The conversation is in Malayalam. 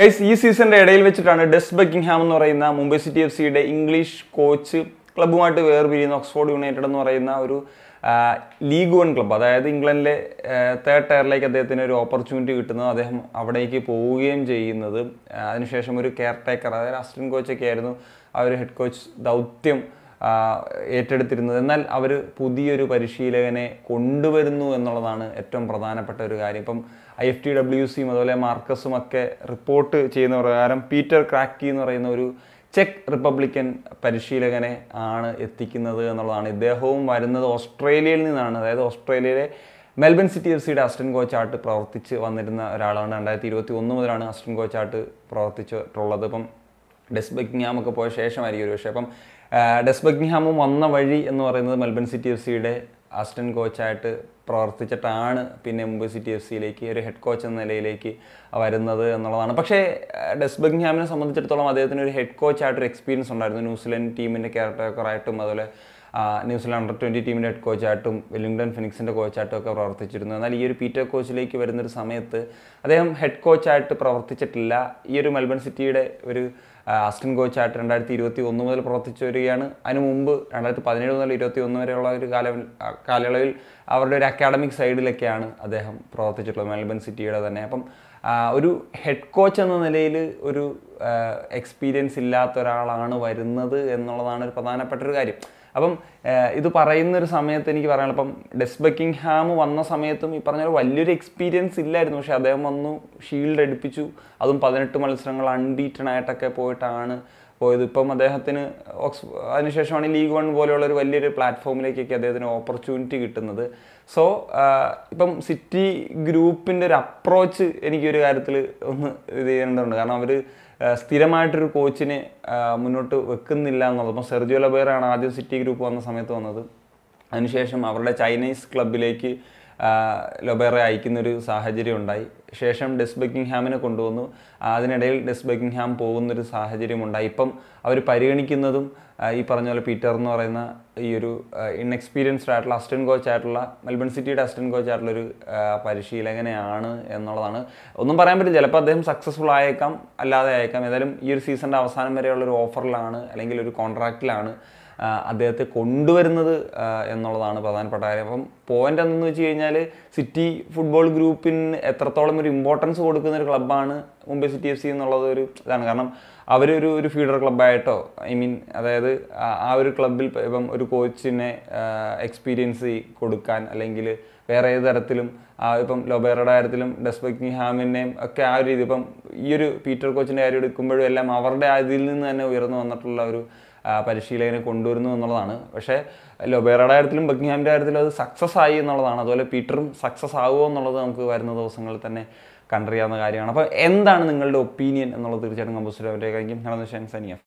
ഗൈസ് ഈ സീസണിൻ്റെ ഇടയിൽ വെച്ചിട്ടാണ് ഡെസ് ബക്കിംഗ്ഹാം എന്ന് പറയുന്ന മുംബൈ സിറ്റി എഫ് സിയുടെ ഇംഗ്ലീഷ് കോച്ച് ക്ലബ്ബുമായിട്ട് വേർപിരിയുന്ന ഓക്സ്ഫോർഡ് യുണൈറ്റഡ് എന്ന് പറയുന്ന ഒരു ലീഗ് വൺ ക്ലബ്ബ് അതായത് ഇംഗ്ലണ്ടിലെ തേർഡ് ടയറിലേക്ക് അദ്ദേഹത്തിന് ഒരു ഓപ്പർച്യൂണിറ്റി കിട്ടുന്നത് അദ്ദേഹം അവിടേക്ക് പോവുകയും ചെയ്യുന്നത് അതിനുശേഷം ഒരു കെയർ ടേക്കർ അതായത് അസിസ്റ്റന്റ് കോച്ചൊക്കെ ആയിരുന്നു ആ ഒരു ഹെഡ് കോച്ച് ദൗത്യം ഏറ്റെടുത്തിരുന്നത് എന്നാൽ അവർ പുതിയൊരു പരിശീലകനെ കൊണ്ടുവരുന്നു എന്നുള്ളതാണ് ഏറ്റവും പ്രധാനപ്പെട്ട ഒരു കാര്യം ഇപ്പം ഐ എഫ് ടി ഡബ്ല്യു സിയും അതുപോലെ മാർക്കസും ഒക്കെ റിപ്പോർട്ട് ചെയ്യുന്ന പ്രകാരം പീറ്റർ ക്രാക്കി എന്ന് പറയുന്ന ഒരു ചെക്ക് റിപ്പബ്ലിക്കൻ പരിശീലകനെ ആണ് എത്തിക്കുന്നത് എന്നുള്ളതാണ് ഇദ്ദേഹവും വരുന്നത് ഓസ്ട്രേലിയയിൽ നിന്നാണ് അതായത് ഓസ്ട്രേലിയയിലെ മെൽബൺ സിറ്റി എഫ് സിയുടെ അസിസ്റ്റന്റ് കോച്ചായിട്ട് പ്രവർത്തിച്ച് വന്നിരുന്ന ഒരാളാണ് രണ്ടായിരത്തി ഇരുപത്തി ഒന്ന് മുതലാണ് അസ്റ്റൻ കോച്ചായിട്ട് പ്രവർത്തിച്ചിട്ടുള്ളത് അപ്പം ഡെസ് ഒക്കെ പോയ ശേഷമായിരിക്കും ഒരു പക്ഷേ അപ്പം ഡെസ്ബഗ്നിഹാമും വന്ന വഴി എന്ന് പറയുന്നത് മെൽബൺ സിറ്റി എഫ് സിയുടെ അസിസ്റ്റൻ കോച്ചായിട്ട് പ്രവർത്തിച്ചിട്ടാണ് പിന്നെ മുംബൈ സിറ്റി എഫ് സിയിലേക്ക് ഒരു ഹെഡ് കോച്ച് എന്ന നിലയിലേക്ക് വരുന്നത് എന്നുള്ളതാണ് പക്ഷേ ഡെസ്ബഗ്നിഹാമിനെ സംബന്ധിച്ചിടത്തോളം അദ്ദേഹത്തിന് ഒരു ഹെഡ് കോച്ചായിട്ടൊരു എക്സ്പീരിയൻസ് ഉണ്ടായിരുന്നു ന്യൂസിലൻഡ് ടീമിൻ്റെ ക്യാരക്ടറൊക്കെ ആയിട്ടും അതുപോലെ ന്യൂസിലാൻഡ് അണ്ടർ ട്വൻറ്റി ടീമിൻ്റെ ഹെഡ് കോച്ചായിട്ടും വെല്ലിംഗ്ടൺ ഫിനിക്സിൻ്റെ കോച്ചായിട്ടും ഒക്കെ പ്രവർത്തിച്ചിരുന്നു എന്നാൽ ഈ ഒരു പീറ്റർ കോച്ചിലേക്ക് വരുന്നൊരു സമയത്ത് അദ്ദേഹം ഹെഡ് കോച്ചായിട്ട് പ്രവർത്തിച്ചിട്ടില്ല ഈ ഒരു മെൽബൺ സിറ്റിയുടെ ഒരു അസ്റ്റൻ കോച്ചായിട്ട് രണ്ടായിരത്തി ഇരുപത്തി ഒന്ന് മുതൽ പ്രവർത്തിച്ചു വരികയാണ് അതിനു മുമ്പ് രണ്ടായിരത്തി പതിനേഴ് മുതൽ ഇരുപത്തി ഒന്ന് വരെയുള്ള ഒരു കാല കാലയളവിൽ അവരുടെ ഒരു അക്കാഡമിക് സൈഡിലൊക്കെയാണ് അദ്ദേഹം പ്രവർത്തിച്ചിട്ടുള്ളത് മെൽബൺ സിറ്റിയുടെ തന്നെ അപ്പം ഒരു ഹെഡ് കോച്ച് എന്ന നിലയിൽ ഒരു എക്സ്പീരിയൻസ് ഇല്ലാത്ത ഒരാളാണ് വരുന്നത് എന്നുള്ളതാണ് ഒരു പ്രധാനപ്പെട്ട ഒരു കാര്യം അപ്പം ഇത് പറയുന്ന ഒരു സമയത്ത് എനിക്ക് പറയാനുള്ള ഇപ്പം ഡെസ്ബക്കിംഗ്ഹാം വന്ന സമയത്തും ഈ പറഞ്ഞൊരു വലിയൊരു എക്സ്പീരിയൻസ് ഇല്ലായിരുന്നു പക്ഷേ അദ്ദേഹം വന്നു ഷീൽഡ് അടിപ്പിച്ചു അതും പതിനെട്ട് മത്സരങ്ങൾ അൺബീറ്റൺ ആയിട്ടൊക്കെ പോയിട്ടാണ് പോയത് ഇപ്പം അദ്ദേഹത്തിന് ഓക്സ് അതിനുശേഷമാണ് ലീഗ് വൺ പോലെയുള്ള ഒരു വലിയൊരു പ്ലാറ്റ്ഫോമിലേക്കൊക്കെ അദ്ദേഹത്തിന് ഓപ്പർച്യൂണിറ്റി കിട്ടുന്നത് സോ ഇപ്പം സിറ്റി ഗ്രൂപ്പിൻ്റെ ഒരു അപ്രോച്ച് എനിക്കൊരു കാര്യത്തിൽ ഒന്ന് ഇത് ചെയ്യേണ്ടതുണ്ട് കാരണം അവർ സ്ഥിരമായിട്ടൊരു കോച്ചിനെ മുന്നോട്ട് വെക്കുന്നില്ല എന്നുള്ളത് അപ്പോൾ സെർജിയോ ലബേറാണ് ആദ്യം സിറ്റി ഗ്രൂപ്പ് വന്ന സമയത്ത് വന്നത് അതിനുശേഷം അവരുടെ ചൈനീസ് ക്ലബിലേക്ക് ലൊബേറെ അയക്കുന്നൊരു സാഹചര്യം ഉണ്ടായി ശേഷം ഡെസ് ബെക്കിംഗ്ഹാമിനെ കൊണ്ടുവന്നു അതിനിടയിൽ ഡെസ് ബെക്കിംഗ്ഹാം പോകുന്നൊരു ഉണ്ടായി ഇപ്പം അവർ പരിഗണിക്കുന്നതും ഈ പറഞ്ഞ പോലെ പീറ്റർ എന്ന് പറയുന്ന ഈ ഒരു ഇൻഎക്സ്പീരിയൻസ്ഡ് ആയിട്ടുള്ള അസ്റ്റൻ കോച്ച് ആയിട്ടുള്ള മെൽബൺ സിറ്റിയുടെ അസ്റ്റൻ കോച്ച് ആയിട്ടുള്ളൊരു ഒരു പരിശീലകനെയാണ് എന്നുള്ളതാണ് ഒന്നും പറയാൻ പറ്റില്ല ചിലപ്പോൾ അദ്ദേഹം സക്സസ്ഫുൾ ആയേക്കാം അല്ലാതെ ആയേക്കാം ഏതായാലും ഈ ഒരു സീസണിൻ്റെ അവസാനം വരെയുള്ള ഒരു ഓഫറിലാണ് അല്ലെങ്കിൽ ഒരു കോൺട്രാക്റ്റിലാണ് അദ്ദേഹത്തെ കൊണ്ടുവരുന്നത് എന്നുള്ളതാണ് പ്രധാനപ്പെട്ട കാര്യം അപ്പം പോയിന്റ് എന്തെന്ന് വെച്ച് കഴിഞ്ഞാൽ സിറ്റി ഫുട്ബോൾ ഗ്രൂപ്പിന് എത്രത്തോളം ഒരു ഇമ്പോർട്ടൻസ് കൊടുക്കുന്ന ഒരു ക്ലബ്ബാണ് മുംബൈ സിറ്റി എഫ് സി എന്നുള്ളത് ഒരു ഇതാണ് കാരണം അവരൊരു ഒരു ഫീഡർ ക്ലബ്ബായിട്ടോ ഐ മീൻ അതായത് ആ ഒരു ക്ലബിൽ ഇപ്പം ഒരു കോച്ചിനെ എക്സ്പീരിയൻസ് കൊടുക്കാൻ അല്ലെങ്കിൽ വേറെ ഏത് തരത്തിലും ഇപ്പം ലൊബേറയുടെ കാര്യത്തിലും ഡെസ്ബക്നി ഹാമിൻ്റെയും ഒക്കെ ആ ഒരു രീതി ഇപ്പം ഈ ഒരു പീറ്റർ കോച്ചിൻ്റെ കാര്യം എടുക്കുമ്പോഴും എല്ലാം അവരുടെ അതിൽ നിന്ന് തന്നെ ഉയർന്നു വന്നിട്ടുള്ള ഒരു പരിശീലകനെ കൊണ്ടുവരുന്നു എന്നുള്ളതാണ് പക്ഷേ ലൊബേറയുടെ കാര്യത്തിലും ബക്കിംഗ്ഹാമിൻ്റെ കാര്യത്തിലും അത് സക്സസ് ആയി എന്നുള്ളതാണ് അതുപോലെ പീറ്ററും സക്സസ് ആകുമോ എന്നുള്ളത് നമുക്ക് വരുന്ന ദിവസങ്ങളിൽ തന്നെ കണ്ടറിയാവുന്ന കാര്യമാണ് അപ്പോൾ എന്താണ് നിങ്ങളുടെ ഒപ്പീനിയൻ എന്നുള്ളത് തീർച്ചയായിട്ടും കമ്പോസ്റ്റർ അവരുടെ കാര്യം നടന്നു സനിയ